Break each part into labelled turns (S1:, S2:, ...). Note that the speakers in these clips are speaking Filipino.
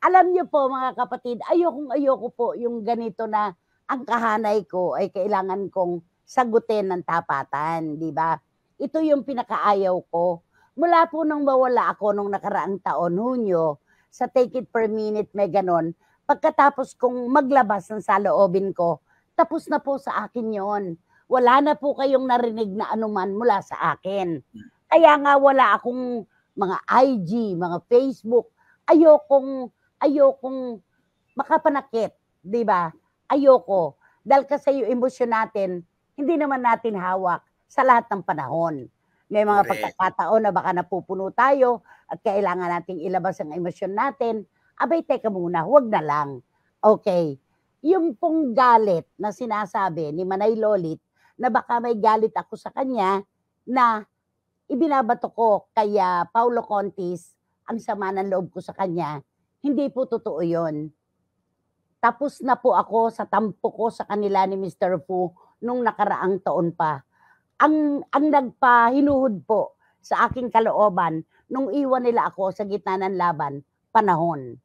S1: alam niyo po mga kapatid, ayokong ayoko po yung ganito na ang kahanay ko ay kailangan kong sagutin ng tapatan, di ba? Ito yung pinakaayaw ko. Mula po nang mawala ako nung nakaraang taon, Hunyo, sa take it per minute, may ganon, pagkatapos kong maglabas ng saloobin ko, tapos na po sa akin yon. Wala na po kayong narinig na anuman mula sa akin. Kaya nga wala akong mga IG, mga Facebook. Ayokong ayokong makapanakit, di ba? Ayoko. Dahil kasi yung emosyon natin, hindi naman natin hawak sa lahat ng panahon. May mga Correct. pagkakataon na baka napupuno tayo at kailangan nating ilabas ang emosyon natin. Abay, teka muna, huwag na lang. Okay. Yung pong galit na sinasabi ni Manay Lolit na baka may galit ako sa kanya na ibinabato ko kaya Paulo Contis ang sama ng loob ko sa kanya hindi po totoo yon. Tapos na po ako sa tampo ko sa kanila ni Mr. Fu nung nakaraang taon pa. Ang, ang nagpahinuhod po sa aking kalooban nung iwan nila ako sa gitna ng laban, panahon.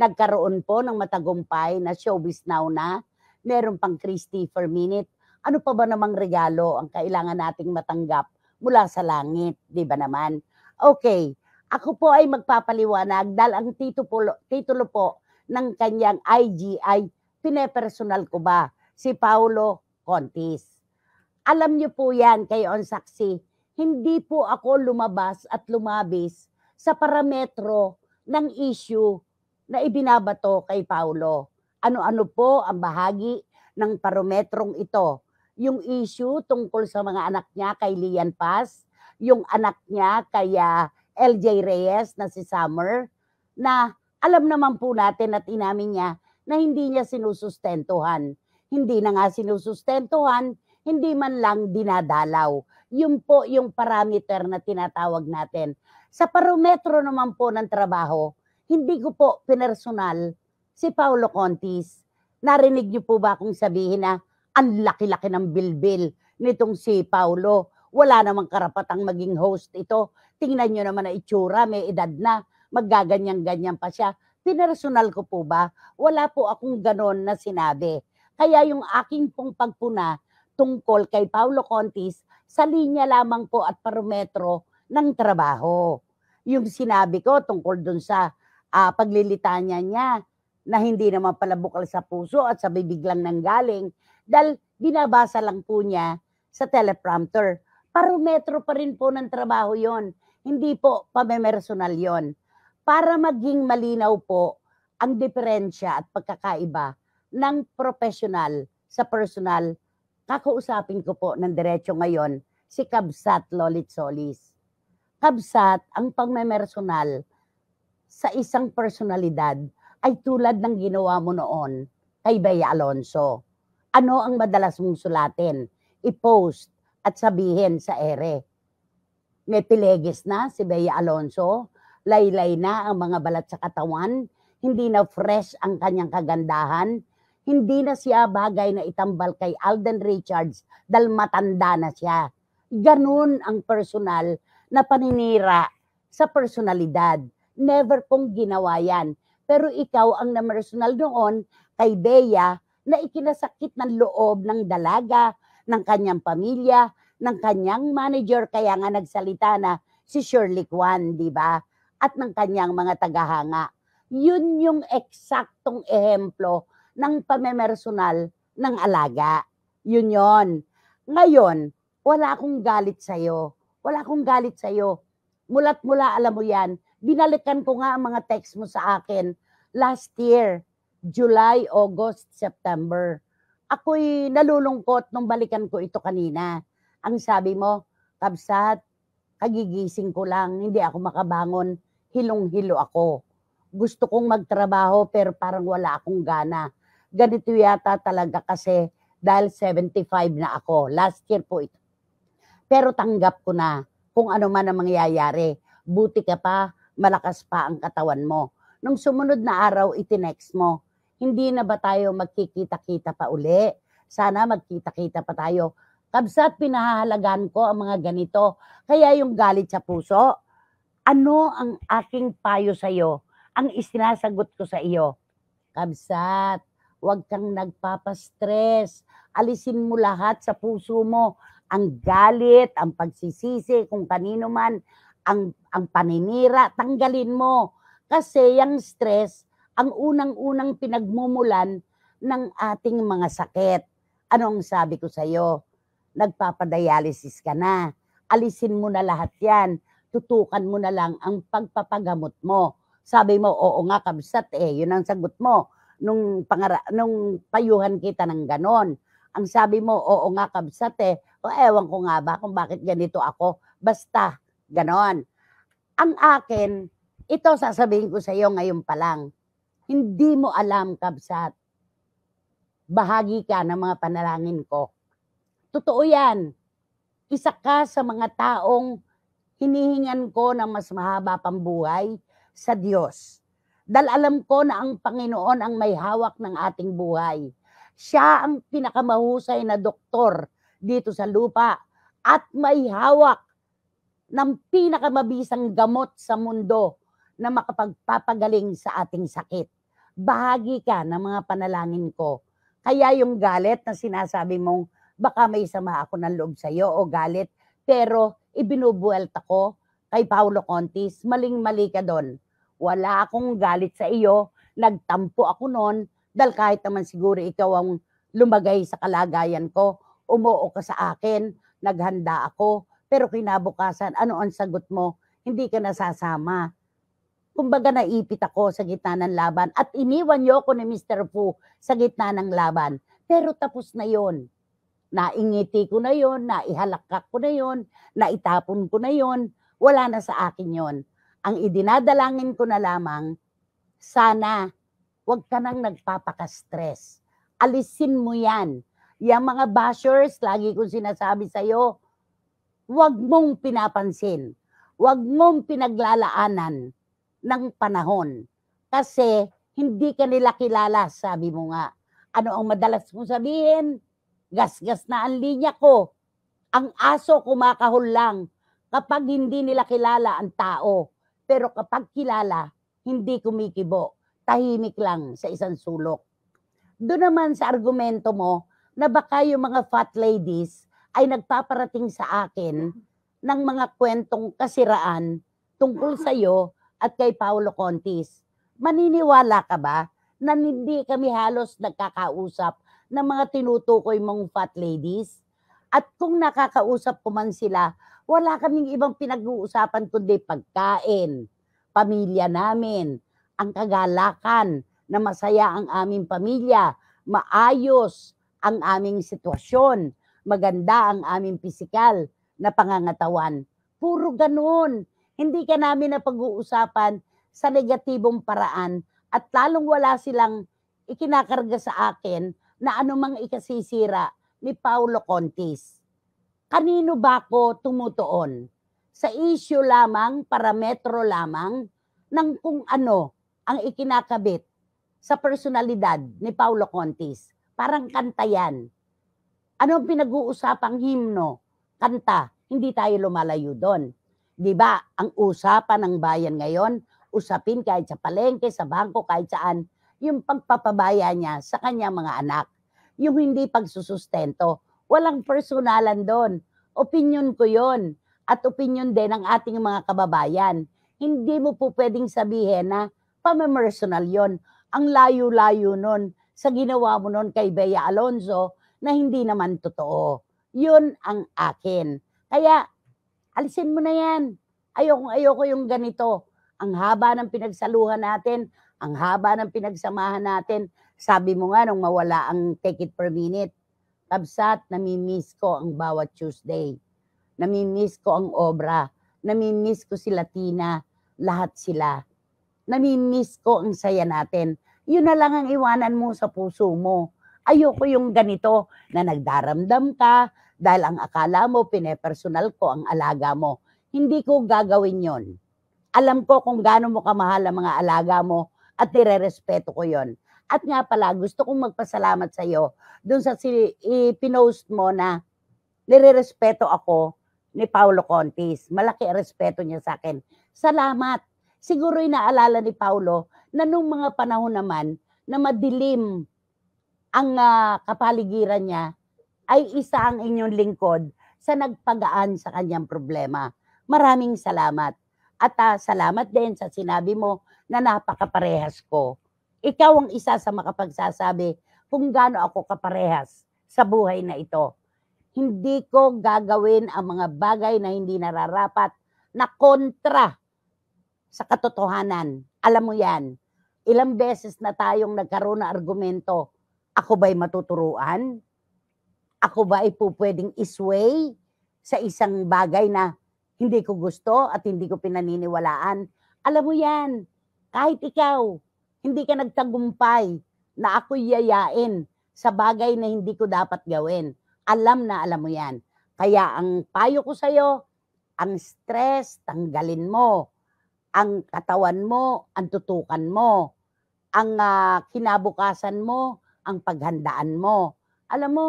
S1: Nagkaroon po ng matagumpay na showbiz now na meron pang Christy per minute. Ano pa ba namang regalo ang kailangan nating matanggap mula sa langit, di ba naman? Okay, ako po ay magpapaliwanag dahil ang titulo po, titulo po ng kanyang IG ay pinepersonal ko ba si Paolo Contis. Alam niyo po yan kayo on saksi, hindi po ako lumabas at lumabis sa parametro ng issue na ibinabato kay Paolo. Ano-ano po ang bahagi ng parometrong ito? Yung issue tungkol sa mga anak niya kay Lian Paz, yung anak niya kaya uh, LJ Reyes na si Summer na alam naman po natin at inamin niya na hindi niya sinusustentuhan. Hindi na nga sinusustentuhan, hindi man lang dinadalaw. Yun po yung parameter na tinatawag natin. Sa parometro naman po ng trabaho, hindi ko po pinersonal si Paolo Contis. Narinig niyo po ba kung sabihin na ang laki-laki ng bilbil nitong si Paolo? wala namang karapatang maging host ito. Tingnan nyo naman na itsura, may edad na, maggaganyan ganyang pa siya. Pinersonal ko po ba? Wala po akong ganon na sinabi. Kaya yung aking pong pagpuna tungkol kay Paulo Contis sa linya lamang po at parometro ng trabaho. Yung sinabi ko tungkol dun sa uh, ah, paglilitanya niya na hindi naman pala bukal sa puso at sa bibig lang nanggaling dahil binabasa lang po niya sa teleprompter Parometro pa rin po ng trabaho yon. Hindi po pamemersonal yon. Para maging malinaw po ang diferensya at pagkakaiba ng professional sa personal, kakausapin ko po ng diretso ngayon si Kabsat Lolit Solis. Kabsat, ang pagmemersonal sa isang personalidad ay tulad ng ginawa mo noon kay Bea Alonso. Ano ang madalas mong sulatin? I-post at sabihin sa ere. May pilegis na si Bea Alonso, laylay na ang mga balat sa katawan, hindi na fresh ang kanyang kagandahan, hindi na siya bagay na itambal kay Alden Richards dahil matanda na siya. Ganun ang personal na paninira sa personalidad. Never kong ginawa yan. Pero ikaw ang na-personal doon kay Bea na ikinasakit ng loob ng dalaga ng kanyang pamilya, ng kanyang manager, kaya nga nagsalita na si Shirley Kwan, di ba? At ng kanyang mga tagahanga. Yun yung eksaktong ehemplo ng pamemersonal ng alaga. Yun yun. Ngayon, wala akong galit sa'yo. Wala akong galit sa'yo. Mulat mula alam mo yan, binalikan ko nga ang mga text mo sa akin last year, July, August, September ako'y nalulungkot nung balikan ko ito kanina. Ang sabi mo, Kabsat, kagigising ko lang, hindi ako makabangon, hilong-hilo ako. Gusto kong magtrabaho pero parang wala akong gana. Ganito yata talaga kasi dahil 75 na ako. Last year po ito. Pero tanggap ko na kung ano man ang mangyayari. Buti ka pa, malakas pa ang katawan mo. Nung sumunod na araw, itinext mo, hindi na ba tayo magkikita-kita pa uli? Sana magkita-kita pa tayo. Kabsat, pinahahalagan ko ang mga ganito. Kaya yung galit sa puso, ano ang aking payo sa iyo? Ang isinasagot ko sa iyo. Kabsat, huwag kang nagpapastress. Alisin mo lahat sa puso mo. Ang galit, ang pagsisisi, kung kanino man, ang, ang paninira, tanggalin mo. Kasi yung stress, ang unang-unang pinagmumulan ng ating mga sakit. Anong sabi ko sa iyo? Nagpapadialysis ka na. Alisin mo na lahat yan. Tutukan mo na lang ang pagpapagamot mo. Sabi mo, oo nga, kabsat eh. Yun ang sagot mo nung, pangara- nung payuhan kita ng ganon. Ang sabi mo, oo nga, kabsat eh. O ewan ko nga ba kung bakit ganito ako. Basta, ganon. Ang akin, ito sasabihin ko sa iyo ngayon pa lang hindi mo alam, Kabsat. Bahagi ka ng mga panalangin ko. Totoo yan. Isa ka sa mga taong hinihingan ko ng mas mahaba pang buhay sa Diyos. Dahil alam ko na ang Panginoon ang may hawak ng ating buhay. Siya ang pinakamahusay na doktor dito sa lupa at may hawak ng pinakamabisang gamot sa mundo na makapagpapagaling sa ating sakit bahagi ka ng mga panalangin ko. Kaya yung galit na sinasabi mong baka may sama ako ng loob iyo o galit, pero ibinubuelt ako kay Paolo Contis, maling-mali ka doon. Wala akong galit sa iyo, nagtampo ako noon, dahil kahit naman siguro ikaw ang lumagay sa kalagayan ko, umuo ka sa akin, naghanda ako, pero kinabukasan, ano ang sagot mo? Hindi ka nasasama kumbaga naipit ako sa gitna ng laban at iniwan niyo ako ni Mr. Fu sa gitna ng laban. Pero tapos na yon. Naingiti ko na yon, naihalakak ko na yon, naitapon ko na yon, wala na sa akin yon. Ang idinadalangin ko na lamang, sana huwag ka nang nagpapaka Alisin mo yan. Yang mga bashers, lagi kong sinasabi sa'yo, huwag mong pinapansin. Huwag mong pinaglalaanan ng panahon. Kasi hindi ka nila kilala, sabi mo nga. Ano ang madalas mong sabihin? Gasgas na ang linya ko. Ang aso kumakahol lang kapag hindi nila kilala ang tao. Pero kapag kilala, hindi kumikibo. Tahimik lang sa isang sulok. Doon naman sa argumento mo na baka yung mga fat ladies ay nagpaparating sa akin ng mga kwentong kasiraan tungkol sa sa'yo at kay Paolo Contis. Maniniwala ka ba na hindi kami halos nagkakausap ng mga tinutukoy mong fat ladies? At kung nakakausap ko man sila, wala kaming ibang pinag-uusapan kundi pagkain, pamilya namin, ang kagalakan na masaya ang aming pamilya, maayos ang aming sitwasyon, maganda ang aming pisikal na pangangatawan. Puro ganoon hindi ka namin na pag-uusapan sa negatibong paraan at lalong wala silang ikinakarga sa akin na anumang ikasisira ni Paulo Contis. Kanino ba ako tumutuon? Sa issue lamang, parametro lamang, ng kung ano ang ikinakabit sa personalidad ni Paulo Contis. Parang kanta yan. Ano ang pinag-uusapang himno? Kanta. Hindi tayo lumalayo doon. 'Di ba? Ang usapan ng bayan ngayon, usapin kahit sa palengke, sa bangko, kahit saan, yung pagpapabaya niya sa kanyang mga anak. Yung hindi pagsusustento, walang personalan doon. Opinyon ko 'yon at opinyon din ng ating mga kababayan. Hindi mo po pwedeng sabihin na pamemersonal 'yon. Ang layo-layo nun sa ginawa mo nun kay Bea Alonzo na hindi naman totoo. Yun ang akin. Kaya alisin mo na yan. Ayokong ayoko yung ganito. Ang haba ng pinagsaluhan natin, ang haba ng pinagsamahan natin. Sabi mo nga nung mawala ang take it per minute, Kabsat, namimiss ko ang bawat Tuesday. Namimiss ko ang obra. Namimiss ko si Latina. Lahat sila. Namimiss ko ang saya natin. Yun na lang ang iwanan mo sa puso mo. Ayoko yung ganito na nagdaramdam ka, dahil ang akala mo, pinepersonal ko ang alaga mo. Hindi ko gagawin yon. Alam ko kung gaano mo kamahal ang mga alaga mo at nire-respeto ko yon. At nga pala, gusto kong magpasalamat sa iyo dun sa si, pinost mo na nire-respeto ako ni Paolo Contis. Malaki ang respeto niya sa akin. Salamat. Siguro inaalala ni Paolo na nung mga panahon naman na madilim ang uh, kapaligiran niya, ay isa ang inyong lingkod sa nagpagaan sa kanyang problema. Maraming salamat. At uh, salamat din sa sinabi mo na napakaparehas ko. Ikaw ang isa sa makapagsasabi kung gaano ako kaparehas sa buhay na ito. Hindi ko gagawin ang mga bagay na hindi nararapat na kontra sa katotohanan. Alam mo yan, ilang beses na tayong nagkaroon ng argumento, ako ba'y matuturuan? ako ba ay pupwedeng isway sa isang bagay na hindi ko gusto at hindi ko pinaniniwalaan? Alam mo yan, kahit ikaw, hindi ka nagtagumpay na ako yayain sa bagay na hindi ko dapat gawin. Alam na alam mo yan. Kaya ang payo ko sa'yo, ang stress, tanggalin mo. Ang katawan mo, ang tutukan mo. Ang uh, kinabukasan mo, ang paghandaan mo. Alam mo,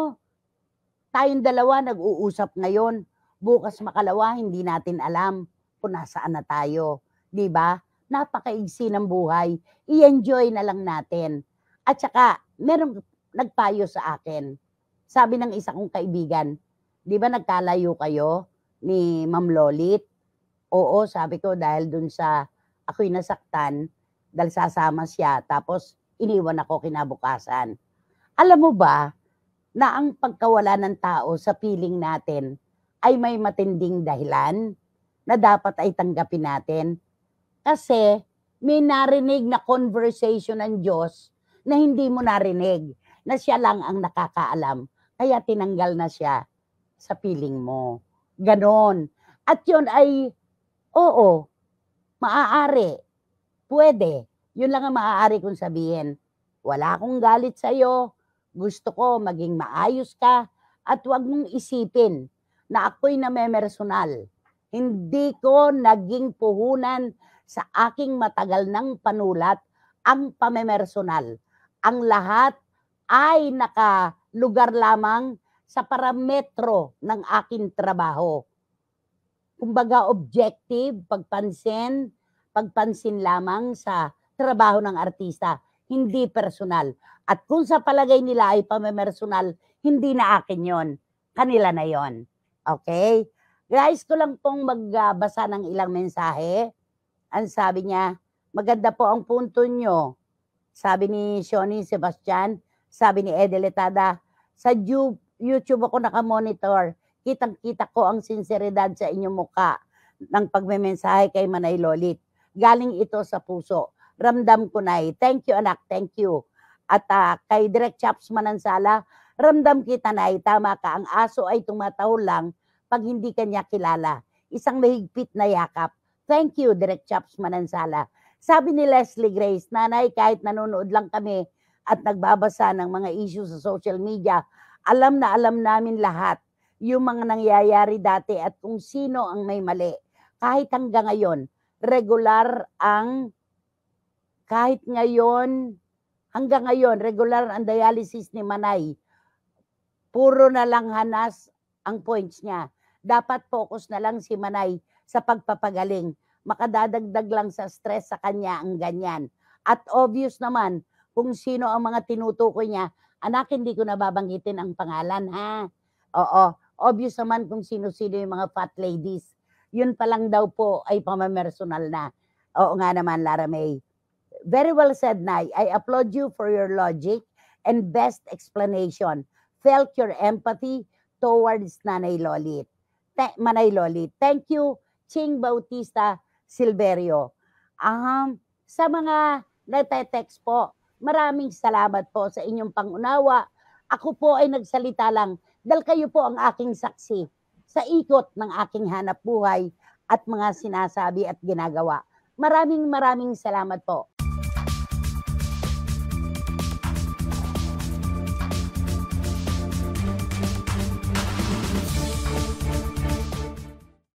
S1: Tayong dalawa nag-uusap ngayon. Bukas makalawa, hindi natin alam kung nasaan na tayo. Di ba? Napakaigsi ng buhay. I-enjoy na lang natin. At saka, merong nagpayo sa akin. Sabi ng isa kong kaibigan, di ba nagkalayo kayo ni Ma'am Lolit? Oo, sabi ko dahil dun sa ako'y nasaktan, dahil sasama siya, tapos iniwan ako kinabukasan. Alam mo ba, na ang pagkawala ng tao sa piling natin ay may matinding dahilan na dapat ay tanggapin natin. Kasi may narinig na conversation ng Diyos na hindi mo narinig, na siya lang ang nakakaalam. Kaya tinanggal na siya sa piling mo. Ganon. At yon ay, oo, maaari, pwede. Yun lang ang maaari kong sabihin. Wala akong galit sa'yo, gusto ko maging maayos ka at huwag mong isipin na ako'y namemersonal. Hindi ko naging puhunan sa aking matagal ng panulat ang pamemersonal. Ang lahat ay nakalugar lamang sa parametro ng aking trabaho. Kumbaga objective, pagpansin, pagpansin lamang sa trabaho ng artista hindi personal. At kung sa palagay nila ay pamemersonal, hindi na akin yon Kanila na yon Okay? Guys, ko lang pong magbasa ng ilang mensahe. Ang sabi niya, maganda po ang punto nyo. Sabi ni Shoni Sebastian, sabi ni Edeletada, sa YouTube ako nakamonitor. Kitang-kita ko ang sinseridad sa inyong muka ng pagmemensahe kay Manay Lolit. Galing ito sa puso ramdam ko na eh. Thank you anak, thank you. At uh, kay Direct Chaps Manansala, ramdam kita na eh. Tama ka, ang aso ay tumatahol lang pag hindi kanya kilala. Isang mahigpit na yakap. Thank you, Direct Chaps Manansala. Sabi ni Leslie Grace, Nanay, kahit nanonood lang kami at nagbabasa ng mga issue sa social media, alam na alam namin lahat yung mga nangyayari dati at kung sino ang may mali. Kahit hanggang ngayon, regular ang kahit ngayon, hanggang ngayon, regular ang dialysis ni Manay. Puro na lang hanas ang points niya. Dapat focus na lang si Manay sa pagpapagaling. Makadadagdag lang sa stress sa kanya ang ganyan. At obvious naman kung sino ang mga tinutukoy niya. Anak, hindi ko nababanggitin ang pangalan ha. Oo, obvious naman kung sino-sino yung mga fat ladies. Yun pa lang daw po ay pamamersonal na. Oo nga naman, Lara May. Very well said, Nay. I applaud you for your logic and best explanation. Felt your empathy towards Nanay Lolit. Te- Manay Lolit. Thank you, Ching Bautista Silverio. Um, sa mga nagte-text po, maraming salamat po sa inyong pangunawa. Ako po ay nagsalita lang dahil kayo po ang aking saksi sa ikot ng aking hanap buhay at mga sinasabi at ginagawa. Maraming maraming salamat po.